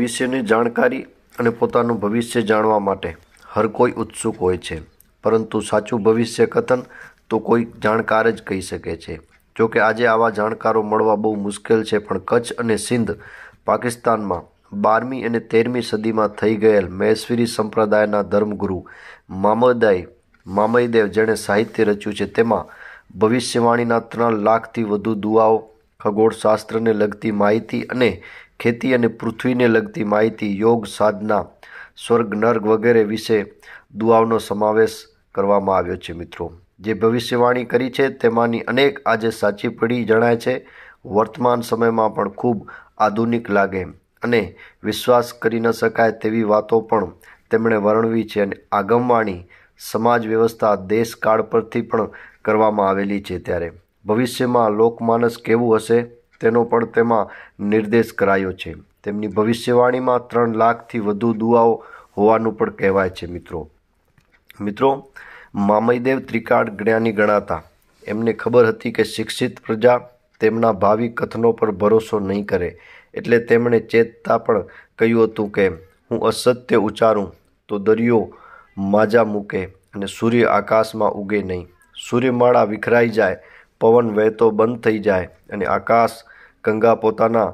વિશેની જાણકારી અને પોતાનું ભવિષ્ય જાણવા માટે હર કોઈ ઉત્સુક હોય છે પરંતુ સાચું ભવિષ્ય કથન તો કોઈ જાણકાર જ કહી શકે છે જો કે આજે આવા જાણકારો મળવા બહુ મુશ્કેલ છે પણ કચ્છ અને સિંધ પાકિસ્તાનમાં બારમી અને તેરમી સદીમાં થઈ ગયેલ મહેશ્વરી સંપ્રદાયના ધર્મગુરુ મામદાઈ મામયદેવ જેણે સાહિત્ય રચ્યું છે તેમાં ભવિષ્યવાણીના ત્રણ લાખથી વધુ દુઆઓ ખગોળશાસ્ત્રને લગતી માહિતી અને ખેતી અને પૃથ્વીને લગતી માહિતી યોગ સાધના સ્વર્ગ નર્ગ વગેરે વિશે દુઆવનો સમાવેશ કરવામાં આવ્યો છે મિત્રો જે ભવિષ્યવાણી કરી છે તેમાંની અનેક આજે સાચી પડી જણાય છે વર્તમાન સમયમાં પણ ખૂબ આધુનિક લાગે અને વિશ્વાસ કરી ન શકાય તેવી વાતો પણ તેમણે વર્ણવી છે અને આગમવાણી સમાજ વ્યવસ્થા દેશકાળ પરથી પણ કરવામાં આવેલી છે ત્યારે ભવિષ્યમાં લોકમાનસ કેવું હશે તેનો પણ તેમાં નિર્દેશ કરાયો છે તેમની ભવિષ્યવાણીમાં ત્રણ લાખથી વધુ દુઆઓ હોવાનું પણ કહેવાય છે મિત્રો મિત્રો મામયદેવ ત્રિકાળ જ્ઞાની ગણાતા એમને ખબર હતી કે શિક્ષિત પ્રજા તેમના ભાવિ કથનો પર ભરોસો નહીં કરે એટલે તેમણે ચેતતા પણ કહ્યું હતું કે હું અસત્ય ઉચ્ચારું તો દરિયો માજા મૂકે અને સૂર્ય આકાશમાં ઉગે નહીં સૂર્યમાળા વિખરાઈ જાય પવન વહેતો બંધ થઈ જાય અને આકાશ ગંગા પોતાના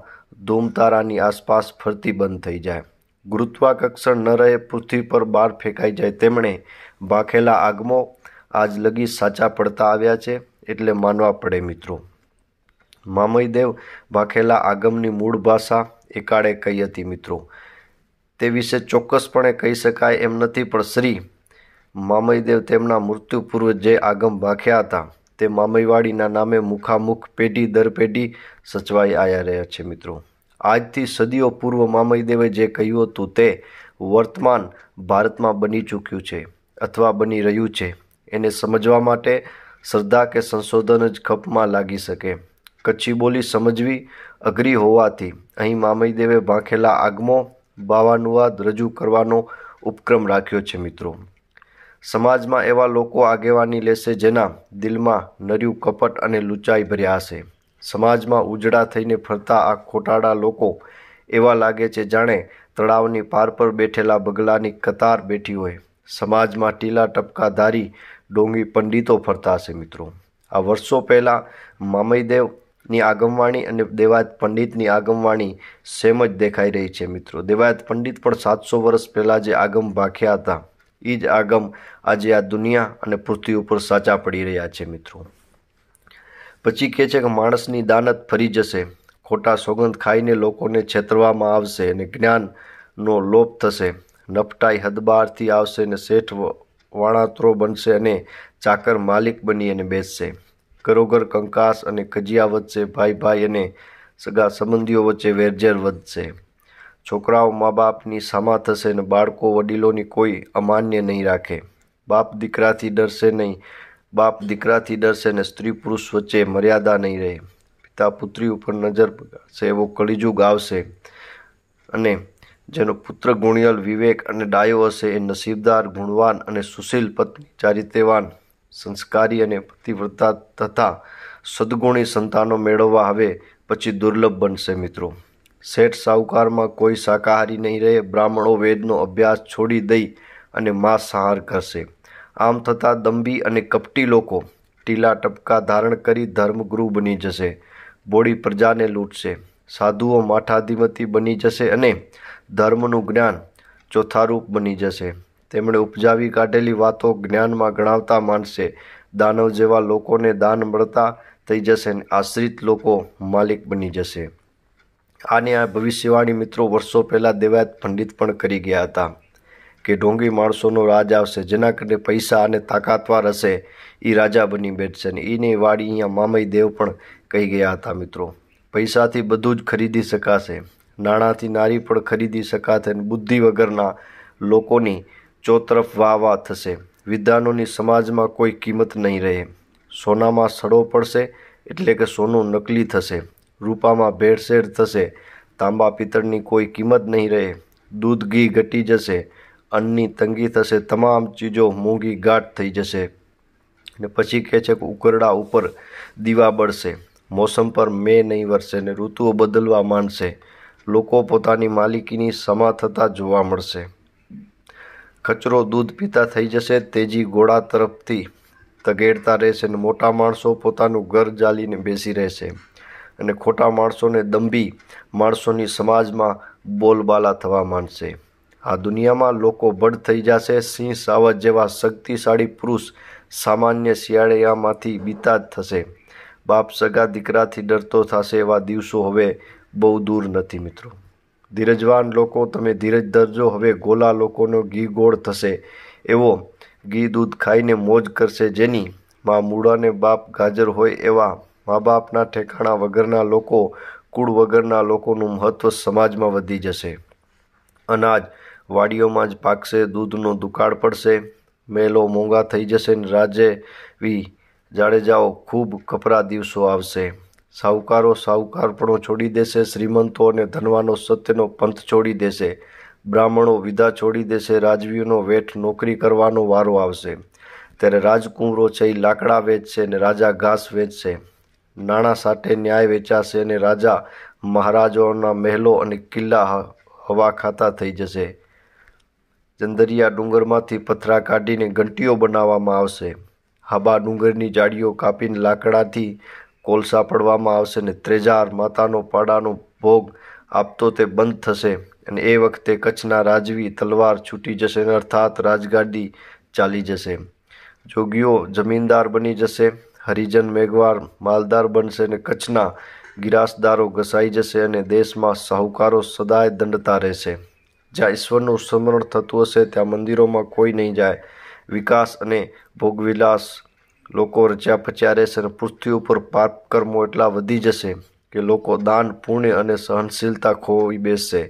ધૂમતારાની આસપાસ ફરતી બંધ થઈ જાય ગુરુત્વાકર્ષણ ન રહે પૃથ્વી પર બહાર ફેંકાઈ જાય તેમણે ભાખેલા આગમો આજ લગી સાચા પડતા આવ્યા છે એટલે માનવા પડે મિત્રો મામયદેવ ભાખેલા આગમની મૂળ ભાષા એકાળે કહી હતી મિત્રો તે વિશે ચોક્કસપણે કહી શકાય એમ નથી પણ શ્રી મામયદેવ તેમના મૃત્યુ પૂર્વે જે આગમ ભાખ્યા હતા તે મામઈવાડીના નામે મુખામુખ પેઢી દર પેઢી સચવાઈ આવ્યા રહ્યા છે મિત્રો આજથી સદીઓ પૂર્વ મામઈદેવે જે કહ્યું હતું તે વર્તમાન ભારતમાં બની ચૂક્યું છે અથવા બની રહ્યું છે એને સમજવા માટે શ્રદ્ધા કે સંશોધન જ ખપમાં લાગી શકે કચ્છી બોલી સમજવી અઘરી હોવાથી અહીં મામઈદેવે ભાંખેલા આગમો ભાવાનુવાદ રજૂ કરવાનો ઉપક્રમ રાખ્યો છે મિત્રો સમાજમાં એવા લોકો આગેવાની લેશે જેના દિલમાં નર્યું કપટ અને લૂંચાઈ ભર્યા હશે સમાજમાં ઉજડા થઈને ફરતા આ ખોટાડા લોકો એવા લાગે છે જાણે તળાવની પાર પર બેઠેલા બગલાની કતાર બેઠી હોય સમાજમાં ટીલા ટપકા ધારી ડોંગી પંડિતો ફરતા હશે મિત્રો આ વર્ષો પહેલાં મામઈદેવની આગમવાણી અને દેવાયત પંડિતની આગમવાણી સેમ જ દેખાઈ રહી છે મિત્રો દેવાયત પંડિત પણ સાતસો વર્ષ પહેલાં જે આગમ ભાખ્યા હતા એ જ આગમ આજે આ દુનિયા અને પૃથ્વી ઉપર સાચા પડી રહ્યા છે મિત્રો પછી કહે છે કે માણસની દાનત ફરી જશે ખોટા સોગંદ ખાઈને લોકોને છેતરવામાં આવશે અને જ્ઞાનનો લોપ થશે નફટાઈ હદબારથી આવશે અને શેઠ વાણાત્રો બનશે અને ચાકર માલિક બની અને બેસશે ઘરોઘર કંકાસ અને કજિયા વધશે ભાઈ ભાઈ અને સગા સંબંધીઓ વચ્ચે વેરઝેર વધશે છોકરાઓ મા બાપની ક્ષમા થશે ને બાળકો વડીલોની કોઈ અમાન્ય નહીં રાખે બાપ દીકરાથી ડરશે નહીં બાપ દીકરાથી ડરશે ને સ્ત્રી પુરુષ વચ્ચે મર્યાદા નહીં રહે પિતા પુત્રી ઉપર નજર પગાડશે એવો કળીજુગ આવશે અને જેનો પુત્ર ગુણિયલ વિવેક અને ડાયો હશે એ નસીબદાર ગુણવાન અને સુશીલ પત્ની ચારિત્રવાન સંસ્કારી અને પતિવ્રતા તથા સદગુણી સંતાનો મેળવવા આવે પછી દુર્લભ બનશે મિત્રો શેઠ સાહુકારમાં કોઈ શાકાહારી નહીં રહે બ્રાહ્મણો વેદનો અભ્યાસ છોડી દઈ અને માં માંસાહાર કરશે આમ થતાં દંભી અને કપટી લોકો ટીલા ટપકા ધારણ કરી ધર્મગુરુ બની જશે બોડી પ્રજાને લૂંટશે સાધુઓ માઠાધિમતી બની જશે અને ધર્મનું જ્ઞાન ચોથારૂપ બની જશે તેમણે ઉપજાવી કાઢેલી વાતો જ્ઞાનમાં ગણાવતા માનશે દાનવ જેવા લોકોને દાન મળતા થઈ જશે અને આશ્રિત લોકો માલિક બની જશે આને આ ભવિષ્યવાણી મિત્રો વર્ષો પહેલાં દેવાયત પંડિત પણ કરી ગયા હતા કે ઢોંગી માણસોનો રાજ આવશે જેના કરીને પૈસા અને તાકાતવાર હશે એ રાજા બની બેઠશે ને એની વાડી અહીંયા મામય દેવ પણ કહી ગયા હતા મિત્રો પૈસાથી બધું જ ખરીદી શકાશે નાણાંથી નારી પણ ખરીદી શકાશે અને બુદ્ધિ વગરના લોકોની ચોતરફ વાહ વાહ થશે વિદ્વાનોની સમાજમાં કોઈ કિંમત નહીં રહે સોનામાં સડો પડશે એટલે કે સોનું નકલી થશે રૂપામાં ભેળસેળ થશે તાંબા પિત્તળની કોઈ કિંમત નહીં રહે દૂધ ઘી ઘટી જશે અન્નની તંગી થશે તમામ ચીજો મોંઘી ગાઢ થઈ જશે ને પછી કહે છે કે ઉકરડા ઉપર દીવા બળશે મોસમ પર મે નહીં વરસે ને ઋતુઓ બદલવા માંડશે લોકો પોતાની માલિકીની સમા થતા જોવા મળશે કચરો દૂધ પીતા થઈ જશે તેજી ઘોડા તરફથી તગેડતા રહેશે ને મોટા માણસો પોતાનું ઘર જાલીને બેસી રહેશે અને ખોટા માણસોને દંભી માણસોની સમાજમાં બોલબાલા થવા માંડશે આ દુનિયામાં લોકો બઢ થઈ જશે સિંહ સાવજ જેવા શક્તિશાળી પુરુષ સામાન્ય શિયાળિયામાંથી બીતા જ થશે બાપ સગા દીકરાથી ડરતો થશે એવા દિવસો હવે બહુ દૂર નથી મિત્રો ધીરજવાન લોકો તમે ધીરજ ધરજો હવે ગોલા લોકોનો ઘી ગોળ થશે એવો ઘી દૂધ ખાઈને મોજ કરશે જેની માં મૂળાને બાપ ગાજર હોય એવા મા બાપના ઠેકાણા વગરના લોકો કુળ વગરના લોકોનું મહત્ત્વ સમાજમાં વધી જશે અનાજ વાડીઓમાં જ પાકશે દૂધનો દુકાળ પડશે મેલો મોંઘા થઈ જશે ને રાજેવી જાડેજાઓ ખૂબ કપરા દિવસો આવશે સાહુકારો સાહુકારપણો છોડી દેશે શ્રીમંતો અને ધનવાનો સત્યનો પંથ છોડી દેશે બ્રાહ્મણો વિધા છોડી દેશે રાજવીઓનો વેઠ નોકરી કરવાનો વારો આવશે ત્યારે રાજકુંવરો છે એ લાકડા વેચશે ને રાજા ઘાસ વેચશે નાણાં સાથે ન્યાય વેચાશે અને રાજા મહારાજાઓના મહેલો અને કિલ્લા હવા ખાતા થઈ જશે ચંદરિયા ડુંગરમાંથી પથરા કાઢીને ઘંટીઓ બનાવવામાં આવશે હાબા ડુંગરની જાડીઓ કાપીને લાકડાથી કોલસા પડવામાં આવશે ને ત્રેજાર માતાનો પાડાનો ભોગ આપતો તે બંધ થશે અને એ વખતે કચ્છના રાજવી તલવાર છૂટી જશે અને અર્થાત રાજગાડી ચાલી જશે જોગીઓ જમીનદાર બની જશે હરિજન મેઘવાર માલદાર બનશે અને કચ્છના ગિરાસદારો ઘસાઈ જશે અને દેશમાં સાહુકારો સદાય દંડતા રહેશે જ્યાં ઈશ્વરનું સ્મરણ થતું હશે ત્યાં મંદિરોમાં કોઈ નહીં જાય વિકાસ અને ભોગવિલાસ લોકો રચ્યા પચ્યા રહેશે અને પૃથ્વી ઉપર પાપ કર્મો એટલા વધી જશે કે લોકો દાન પુણ્ય અને સહનશીલતા ખોવી બેસશે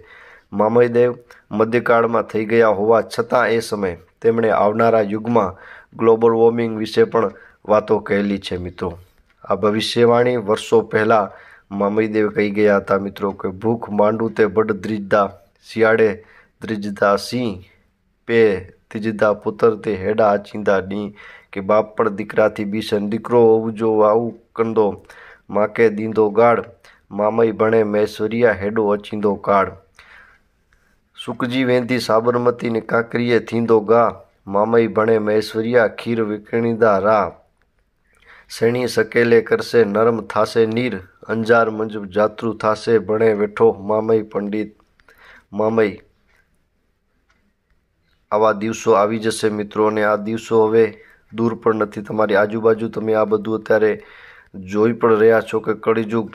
મામયદેવ મધ્યકાળમાં થઈ ગયા હોવા છતાં એ સમયે તેમણે આવનારા યુગમાં ગ્લોબલ વોર્મિંગ વિશે પણ વાતો કહેલી છે મિત્રો આ ભવિષ્યવાણી વર્ષો પહેલાં મામઈદેવ કહી ગયા હતા મિત્રો કે ભૂખ માંડું તે બડ દ્રિજદા શિયાળે દ્રિજદા સિંહ પે ત્રીજદા પુત્ર તે હેડા આચિંદા ડી કે બાપ પણ દીકરાથી બીસન દીકરો ઉપજો આવું કંદો માકે દીંદો ગાળ મામય ભણે મૈશ્વરિયા હેડો અચિંદો કાળ સુકજી વેંધી સાબરમતી ને કાંકરીએ થીંદો ગા મામય ભણે મૈશ્વરિયા ખીર વિકણીદા રા શેણી સકેલે કરશે નરમ થાશે નીર અંજાર મંજબ જાત્રુ થાશે ભણે વેઠો મામય પંડિત મામય આવા દિવસો આવી જશે મિત્રો અને આ દિવસો હવે દૂર પણ નથી તમારી આજુબાજુ તમે આ બધું અત્યારે જોઈ પણ રહ્યા છો કે કળીયુગ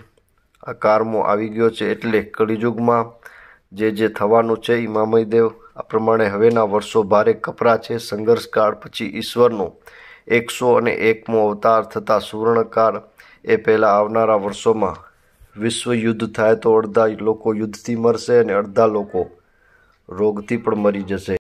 આ કારમો આવી ગયો છે એટલે કળીયુગમાં જે જે થવાનું છે એ મામય દેવ આ પ્રમાણે હવેના વર્ષો ભારે કપરા છે સંઘર્ષકાળ પછી ઈશ્વરનો એકસો અને એકમો અવતાર થતાં સુવર્ણકાળ એ પહેલાં આવનારા વર્ષોમાં વિશ્વ યુદ્ધ થાય તો અડધા લોકો યુદ્ધથી મરશે અને અડધા લોકો રોગથી પણ મરી જશે